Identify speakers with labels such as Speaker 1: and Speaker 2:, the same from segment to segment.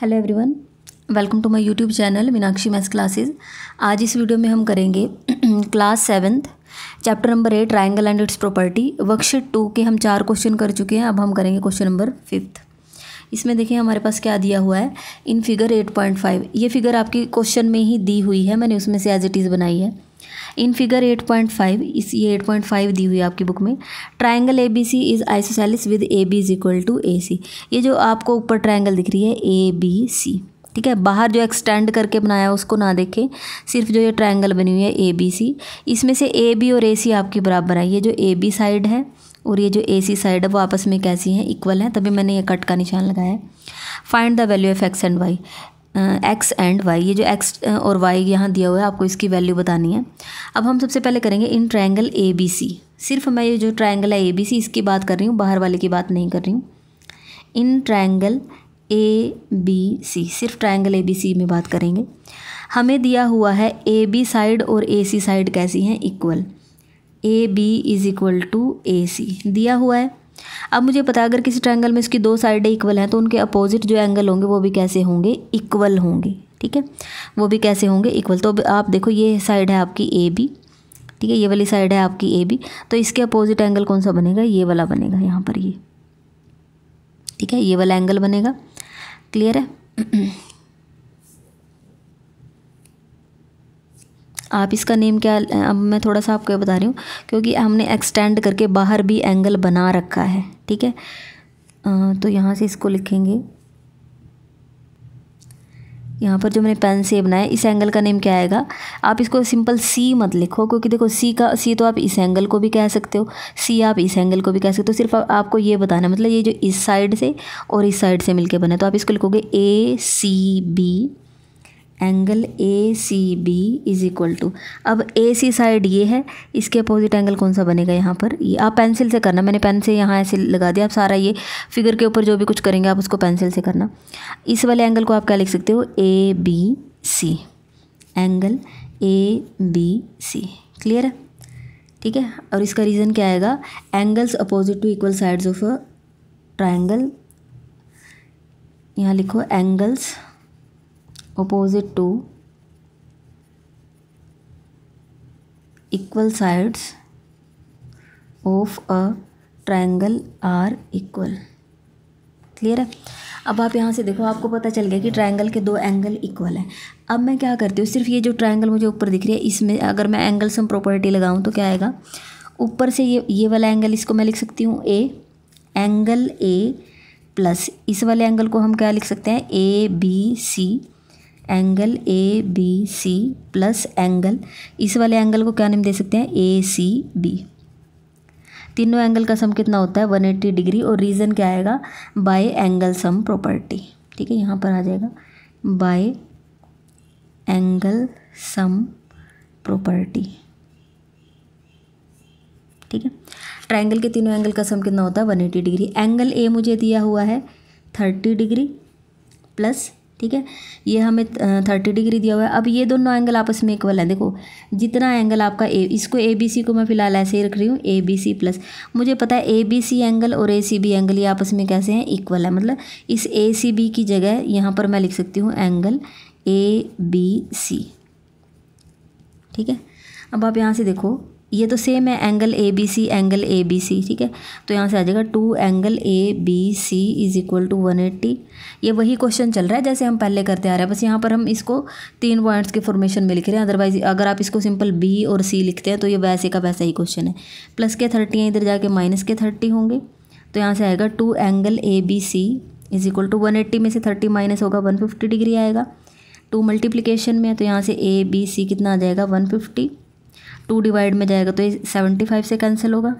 Speaker 1: hello everyone welcome to my YouTube channel Meenakshi maths classes आज इस video में हम करेंगे class seventh chapter number eight triangle and its property worksheet two के हम चार क्वेश्चन कर चुके हैं अब हम करेंगे क्वेश्चन नंबर फिफ्थ इसमें देखिए हमारे पास क्या दिया हुआ है in figure eight point five ये फिगर आपकी क्वेश्चन में ही दी हुई है मैंने उसमें से एज इट इज़ बनाई है इन फिगर 8.5 इस ये 8.5 दी हुई आपकी बुक में triangle A B C is isosceles with A B is equal to A C ये जो आपको ऊपर ट्राइंगल दिख रही है ए बी सी ठीक है बाहर जो एक्सटेंड करके बनाया उसको ना देखें सिर्फ जो ये ट्राइंगल बनी हुई है ए बी सी इसमें से ए बी और ए सी आपके बराबर है ये जो ए बी साइड है और ये जो ए सी साइड है वो आपस में कैसी हैं इक्वल हैं तभी मैंने ये कट का निशान लगाया है find the value of X and Y X and Y ये जो एक्स और वाई यहाँ दिया हुआ है आपको इसकी वैल्यू बतानी है अब हम सबसे पहले करेंगे इन ट्राइंगल ए बी सी सिर्फ मैं ये जो ट्राइंगल है ए बी सी इसकी बात कर रही हूँ बाहर वाले की बात नहीं कर रही हूँ इन ट्राइंगल ए बी सी सिर्फ ट्राइंगल ए बी सी में बात करेंगे हमें दिया हुआ है ए बी साइड और ए सी साइड कैसी हैं equal A B is equal to A C दिया हुआ है अब मुझे पता है अगर किसी ट्रायंगल में इसकी दो साइडें इक्वल हैं तो उनके अपोजिट जो एंगल होंगे वो भी कैसे होंगे इक्वल होंगे ठीक है वो भी कैसे होंगे इक्वल तो आप देखो ये साइड है आपकी ए बी ठीक है ये वाली साइड है आपकी ए बी तो इसके अपोजिट एंगल कौन सा बनेगा ये वाला बनेगा यहाँ पर ये ठीक है ये वाला एंगल बनेगा क्लियर है आप इसका नेम क्या अब मैं थोड़ा सा आपको बता रही हूँ क्योंकि हमने एक्सटेंड करके बाहर भी एंगल बना रखा है ठीक है तो यहाँ से इसको लिखेंगे यहाँ पर जो मैंने पेन से बनाया इस एंगल का नेम क्या आएगा आप इसको सिंपल सी मत लिखो क्योंकि देखो सी का सी तो आप इस एंगल को भी कह सकते हो सी आप इस एंगल को भी कह सकते हो सिर्फ आप, आपको ये बताना मतलब ये जो इस साइड से और इस साइड से मिलके बना तो आप इसको लिखोगे A C B angle A C B is equal to अब ए सी साइड ये है इसके अपोजिट एंगल कौन सा बनेगा यहाँ पर ये आप पेंसिल से करना मैंने पेन से यहाँ ऐसे लगा दिया आप सारा ये फिगर के ऊपर जो भी कुछ करेंगे आप उसको पेंसिल से करना इस वाले एंगल को आप क्या लिख सकते हो A B C angle A B C clear है ठीक है और इसका रीज़न क्या आएगा angles opposite to equal sides of triangle यहाँ लिखो एंगल्स opposite to equal sides of a triangle are equal clear है अब आप यहाँ से देखो आपको पता चल गया कि ट्रायंगल के दो एंगल इक्वल हैं अब मैं क्या करती हूँ सिर्फ ये जो ट्रायंगल मुझे ऊपर दिख रही है इसमें अगर मैं एंगल सम प्रॉपर्टी लगाऊँ तो क्या आएगा ऊपर से ये ये वाला एंगल इसको मैं लिख सकती हूँ ए एंगल ए प्लस इस वाले एंगल को हम क्या लिख सकते हैं A B C angle A B C plus angle इस वाले एंगल को क्या नाम दे सकते हैं ए सी बी तीनों एंगल का सम कितना होता है 180 डिग्री और रीज़न क्या आएगा बाय एंगल सम प्रॉपर्टी ठीक है यहाँ पर आ जाएगा बाय एंगल सम प्रॉपर्टी ठीक है ट्राइंगल के तीनों एंगल का सम कितना होता है 180 डिग्री एंगल ए मुझे दिया हुआ है 30 डिग्री प्लस ठीक है ये हमें थर्टी डिग्री दिया हुआ है अब ये दोनों एंगल आपस में इक्वल है देखो जितना एंगल आपका ए इसको ए बी सी को मैं फ़िलहाल ऐसे ही रख रही हूँ ए बी सी प्लस मुझे पता है ए बी सी एंगल और ए सी बी एंगल ये आपस में कैसे हैं इक्वल है मतलब इस ए सी बी की जगह यहाँ पर मैं लिख सकती हूँ एंगल ए बी सी ठीक है अब आप यहाँ से देखो ये तो सेम है angle A B C angle A B C ठीक है तो यहाँ से आ जाएगा two angle A B C is equal to one eighty ये वही क्वेश्चन चल रहा है जैसे हम पहले करते आ रहे हैं बस यहाँ पर हम इसको तीन पॉइंट्स के फॉर्मेशन में लिख रहे हैं अदरवाइज अगर आप इसको सिंपल बी और सी लिखते हैं तो ये वैसे का वैसा ही क्वेश्चन है प्लस के थर्टी हैं इधर जाके माइनस के थर्टी होंगे तो यहाँ से आएगा two angle A B C is equal to one eighty में से थर्टी माइनस होगा वन फिफ्टी डिग्री आएगा टू मल्टीप्लीकेशन में तो यहाँ से ए बी सी कितना आ जाएगा वन फिफ्टी टू डिवाइड में जाएगा तो ये सेवेंटी फाइव से कैंसिल होगा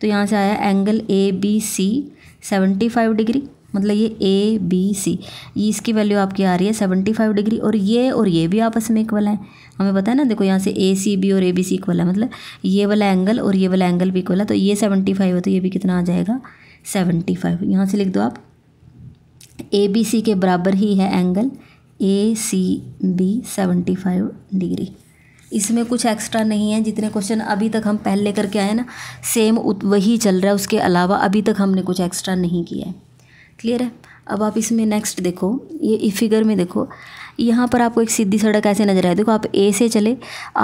Speaker 1: तो यहाँ से आया angle A B C seventy five degree मतलब ये ए बी सी ये इसकी वैल्यू आपकी आ रही है सेवेंटी फाइव डिग्री और ये और ये भी आपस में इक्वल है हमें पता है ना देखो यहाँ से ए सी बी और ए बी सी इक्वल है मतलब ये वाला एंगल और ये वाला एंगल भी इक्वल है तो ये सेवेंटी फाइव है तो ये भी कितना आ जाएगा सेवेंटी फाइव यहाँ से लिख दो आप ए बी सी के बराबर ही है angle A C B seventy five degree इसमें कुछ एक्स्ट्रा नहीं है जितने क्वेश्चन अभी तक हम पहले करके आए ना सेम वही चल रहा है उसके अलावा अभी तक हमने कुछ एक्स्ट्रा नहीं किया है क्लियर है अब आप इसमें नेक्स्ट देखो ये फिगर में देखो यहाँ पर आपको एक सीधी सड़क ऐसे नजर आए देखो आप ए से चले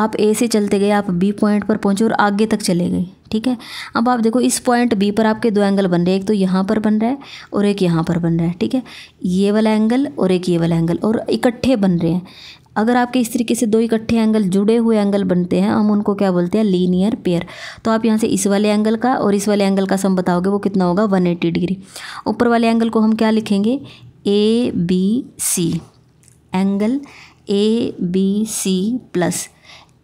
Speaker 1: आप ए से चलते गए आप बी पॉइंट पर पहुँचे और आगे तक चले गए ठीक है अब आप देखो इस पॉइंट बी पर आपके दो एंगल बन रहे हैं एक तो यहाँ पर बन रहा है और एक यहाँ पर बन रहा है ठीक है ये वाला एंगल और एक ये वाला एंगल और इकट्ठे बन रहे हैं अगर आपके इस तरीके से दो इकट्ठे एंगल जुड़े हुए एंगल बनते हैं हम उनको क्या बोलते हैं लीनियर पेयर तो आप यहाँ से इस वाले एंगल का और इस वाले एंगल का सम बताओगे वो कितना होगा वन एट्टी डिग्री ऊपर वाले एंगल को हम क्या लिखेंगे A B C angle A B C plus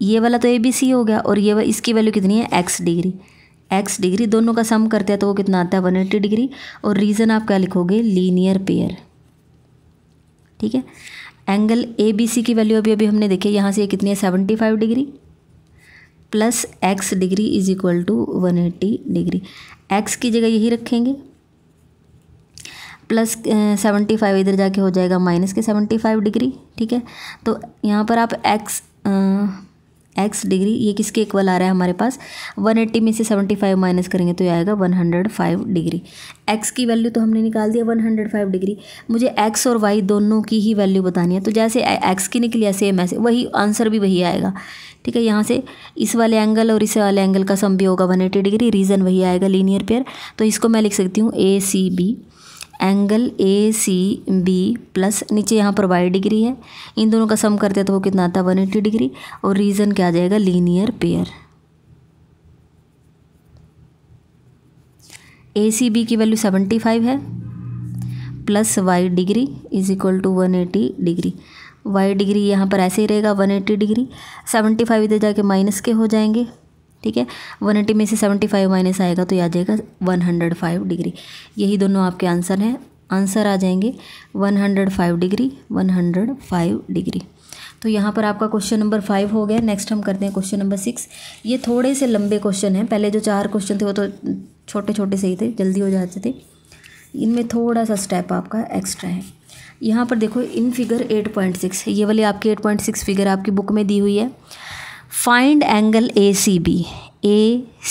Speaker 1: ये वाला तो ए बी सी हो गया और ये वा, इसकी वैल्यू कितनी है एक्स डिग्री एक्स डिग्री दोनों का सम करते हैं तो वो कितना आता है वन एट्टी डिग्री और रीज़न आप क्या लिखोगे लीनियर पेयर ठीक है एंगल ए बी सी की वैल्यू अभी अभी हमने देखी यहाँ से ये कितनी है seventy five degree plus x degree is equal to one eighty degree x की जगह यही रखेंगे प्लस सेवेंटी फाइव इधर जाके हो जाएगा माइनस के सेवेंटी फाइव डिग्री ठीक है तो यहाँ पर आप एक्स एक्स डिग्री ये किसके इक्वल आ रहा है हमारे पास 180 में से 75 माइनस करेंगे तो ये आएगा 105 डिग्री एक्स की वैल्यू तो हमने निकाल दिया 105 डिग्री मुझे एक्स और वाई दोनों की ही वैल्यू बतानी है तो जैसे एक्स की निकली ऐसे सेम ऐसे वही आंसर भी वही आएगा ठीक है यहाँ से इस वाले एंगल और इस वाले एंगल का सम भी होगा वन डिग्री रीज़न वही आएगा लीनियर पेयर तो इसको मैं लिख सकती हूँ A C B angle A C B plus नीचे यहाँ पर वाई डिग्री है इन दोनों का सम करते हैं तो वो कितना आता है वन एट्टी डिग्री और रीज़न क्या आ जाएगा linear pair A C B की वैल्यू सेवेंटी फाइव है plus Y degree is equal to one eighty degree Y degree यहाँ पर ऐसे ही रहेगा one eighty degree seventy five इधर जाके माइनस के हो जाएंगे ठीक है वन एटी में से सेवेंटी फाइव माइनस आएगा तो ये आ जाएगा वन हंड्रेड फाइव डिग्री यही दोनों आपके आंसर हैं आंसर आ जाएंगे one hundred five degree one hundred five degree तो यहाँ पर आपका क्वेश्चन नंबर फाइव हो गया नेक्स्ट हम करते हैं क्वेश्चन नंबर सिक्स ये थोड़े से लंबे क्वेश्चन हैं पहले जो चार क्वेश्चन थे वो तो छोटे छोटे से ही थे जल्दी हो जाते थे इनमें थोड़ा सा स्टेप आपका एक्स्ट्रा है यहाँ पर देखो in figure eight point six ये वाली आपकी एट पॉइंट सिक्स फिगर आपकी बुक में दी हुई है find angle A C B A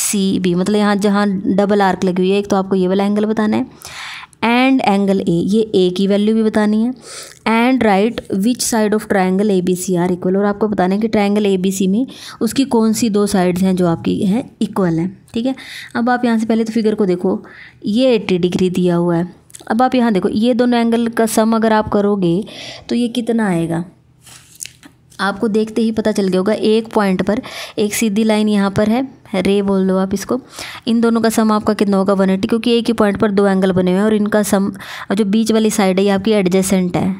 Speaker 1: C B मतलब यहाँ जहाँ डबल आर्क लगी हुई है एक तो आपको ये वाला एंगल बताना है एंड एंगल ए ये ए की वैल्यू भी बतानी है and right which side of triangle A B C are equal और आपको बताना है कि ट्राइंगल ए बी सी में उसकी कौन सी दो साइड्स हैं जो आपकी हैं इक्वल हैं ठीक है अब आप यहाँ से पहले तो फिगर को देखो ये एट्टी डिग्री दिया हुआ है अब आप यहाँ देखो ये दोनों एंगल का सम अगर आप करोगे तो ये कितना आएगा आपको देखते ही पता चल गया होगा एक पॉइंट पर एक सीधी लाइन यहाँ पर है रे बोल दो आप इसको इन दोनों का सम आपका कितना होगा वन एट्टी क्योंकि एक ही पॉइंट पर दो एंगल बने हुए हैं और इनका सम जो बीच वाली साइड है ये आपकी एडजेसेंट है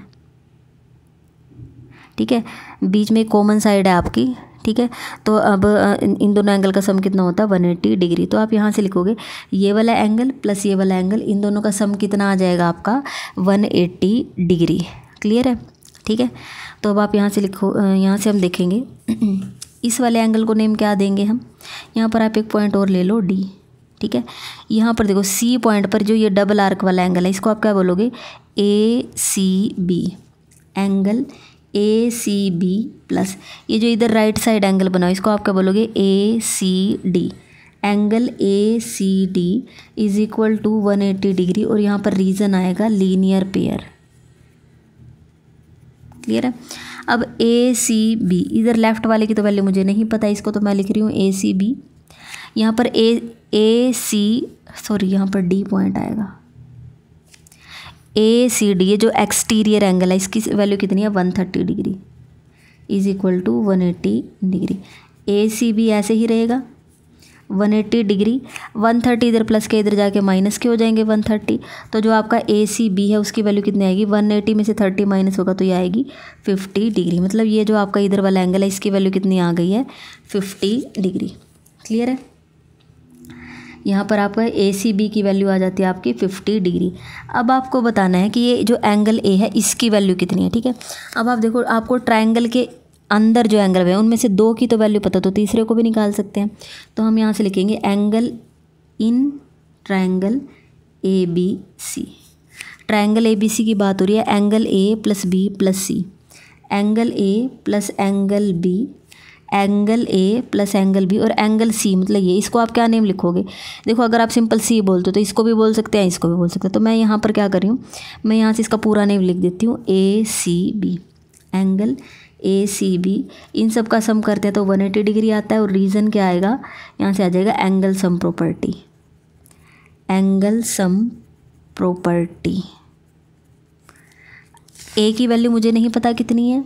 Speaker 1: ठीक है बीच में कॉमन साइड है आपकी ठीक है तो अब इन दोनों एंगल का सम कितना होता है वन एट्टी डिग्री तो आप यहाँ से लिखोगे ये वाला एंगल प्लस ये वाला एंगल इन दोनों का सम कितना आ जाएगा आपका वन एट्टी डिग्री क्लियर है ठीक है तो अब आप यहाँ से लिखो यहाँ से हम देखेंगे इस वाले एंगल को नेम क्या देंगे हम यहाँ पर आप एक पॉइंट और ले लो डी ठीक है यहाँ पर देखो सी पॉइंट पर जो ये डबल आर्क वाला एंगल है इसको आप क्या बोलोगे A C B angle A C B plus ये जो इधर राइट साइड एंगल बनाओ इसको आप क्या बोलोगे A C D angle A C D is equal to one eighty degree और यहाँ पर रीज़न आएगा लीनियर पेयर क्लियर है अब ए सी बी इधर लेफ़्ट वाले की तो वैल्यू मुझे नहीं पता इसको तो मैं लिख रही हूँ ए सी बी यहाँ पर ए ए सी सॉरी यहाँ पर डी पॉइंट आएगा ए सी डी ये जो एक्सटीरियर एंगल है इसकी वैल्यू कितनी है one thirty degree is equal to one eighty degree A C B ऐसे ही रहेगा 180 डिग्री 130 इधर प्लस के इधर जाके माइनस के हो जाएंगे 130 तो जो आपका ए सी बी है उसकी वैल्यू कितनी आएगी 180 में से 30 माइनस होगा तो ये आएगी 50 डिग्री मतलब ये जो आपका इधर वाला एंगल है इसकी वैल्यू कितनी आ गई है 50 डिग्री क्लियर है यहाँ पर आपका ए सी बी की वैल्यू आ जाती है आपकी फिफ्टी डिग्री अब आपको बताना है कि ये जो एंगल ए है इसकी वैल्यू कितनी है ठीक है अब आप देखो आपको ट्राइंगल के अंदर जो एंगल है उनमें से दो की तो वैल्यू पता तो तीसरे को भी निकाल सकते हैं तो हम यहाँ से लिखेंगे angle in triangle A B C triangle A B C की बात हो रही है angle A plus B plus C angle A plus angle B angle A plus angle B और एंगल सी मतलब ये इसको आप क्या नेम लिखोगे देखो अगर आप सिंपल सी बोलते हो तो इसको भी बोल सकते हैं इसको भी बोल सकते हैं तो मैं यहाँ पर क्या कर रही हूँ मैं यहाँ से इसका पूरा नेम लिख देती हूँ A C B angle A C B इन सब का सम करते हैं तो 180 डिग्री आता है और रीज़न क्या आएगा यहाँ से आ जाएगा angle sum property angle sum property A की वैल्यू मुझे नहीं पता कितनी है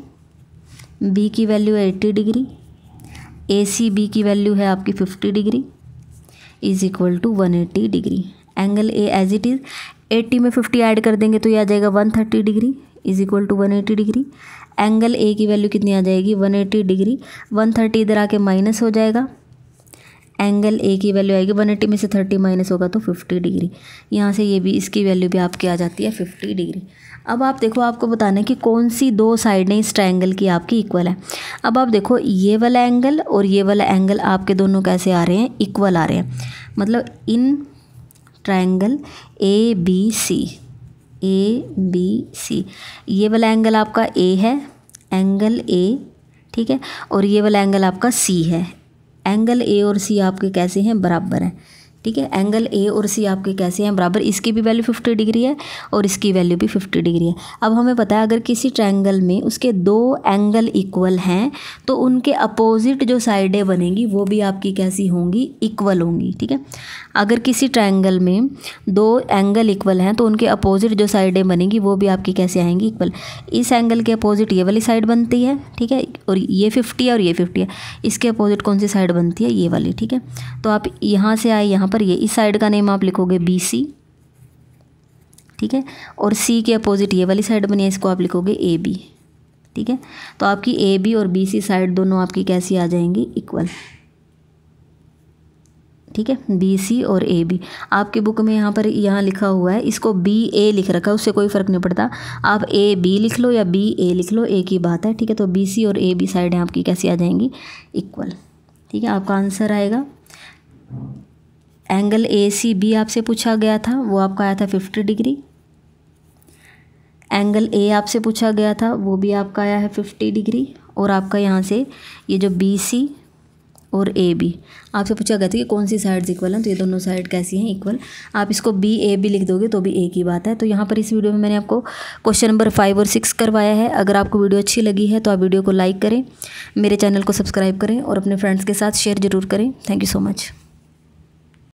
Speaker 1: बी की वैल्यू है eighty degree A C B की वैल्यू है आपकी fifty degree is equal to one eighty degree angle A as it is eighty में फिफ्टी ऐड कर देंगे तो ये आ जाएगा one thirty degree is equal to one eighty degree angle A की वैल्यू कितनी आ जाएगी 180 डिग्री 130 इधर आके माइनस हो जाएगा एंगल ए की वैल्यू आएगी 180 में से 30 माइनस होगा तो 50 डिग्री यहाँ से ये भी इसकी वैल्यू भी आपकी आ जाती है 50 डिग्री अब आप देखो आपको बताना है कि कौन सी दो साइडें इस ट्रायंगल की आपकी इक्वल है अब आप देखो ये वाला एंगल और ये वाला एंगल आपके दोनों कैसे आ रहे हैं इक्वल आ रहे हैं मतलब in triangle A B C A B C ये वाला एंगल आपका ए है एंगल ए ठीक है और ये वाला एंगल आपका सी है एंगल ए और सी आपके कैसे हैं बराबर हैं ठीक है एंगल ए और सी आपके कैसे हैं बराबर इसकी भी वैल्यू फिफ्टी डिग्री है और इसकी वैल्यू भी फिफ्टी डिग्री है अब हमें पता है अगर किसी ट्रायंगल में उसके दो एंगल इक्वल हैं तो उनके अपोजिट जो साइडें बनेंगी वो भी आपकी कैसी होंगी इक्वल होंगी ठीक है अगर किसी ट्रायंगल में दो एंगल इक्वल हैं तो उनके अपोजिट जो साइडें बनेंगी वो भी आपकी कैसे आएंगी इक्वल इस एंगल के अपोजिट ये वाली साइड बनती है ठीक है और ये फिफ्टी है और ये फिफ्टी है इसके अपोजिट कौन सी साइड बनती है ये वाली ठीक है तो आप यहाँ से आए यहाँ पर ये इस साइड का नेम आप लिखोगे बी सी ठीक है और सी के अपोजिट ये वाली साइड बनी है इसको आप लिखोगे ए बी ठीक है तो आपकी ए बी और बी सी साइड दोनों आपकी कैसी आ जाएंगी इक्वल ठीक है बी सी और ए बी आपकी बुक में यहाँ पर यहाँ लिखा हुआ है इसको बी ए लिख रखा है उससे कोई फ़र्क नहीं पड़ता आप ए बी लिख लो या बी ए लिख लो एक ही बात है ठीक है तो बी सी और ए बी साइड आपकी कैसी आ जाएंगी इक्वल ठीक है आपका आंसर आएगा एंगल ए सी बी आपसे पूछा गया था वो आपका आया था फिफ्टी डिग्री एंगल ए आपसे पूछा गया था वो भी आपका आया है फिफ्टी डिग्री और आपका यहाँ से ये जो बी सी और ए बी आपसे पूछा गया था कि कौन सी साइड्स इक्वल हैं तो ये दोनों साइड कैसी हैं इक्वल आप इसको बी ए भी लिख दोगे तो भी ए की बात है तो यहाँ पर इस वीडियो में मैंने आपको क्वेश्चन नंबर फाइव और सिक्स करवाया है अगर आपको वीडियो अच्छी लगी है तो आप वीडियो को लाइक करें मेरे चैनल को सब्सक्राइब करें और अपने फ्रेंड्स के साथ शेयर ज़रूर करें थैंक यू सो मच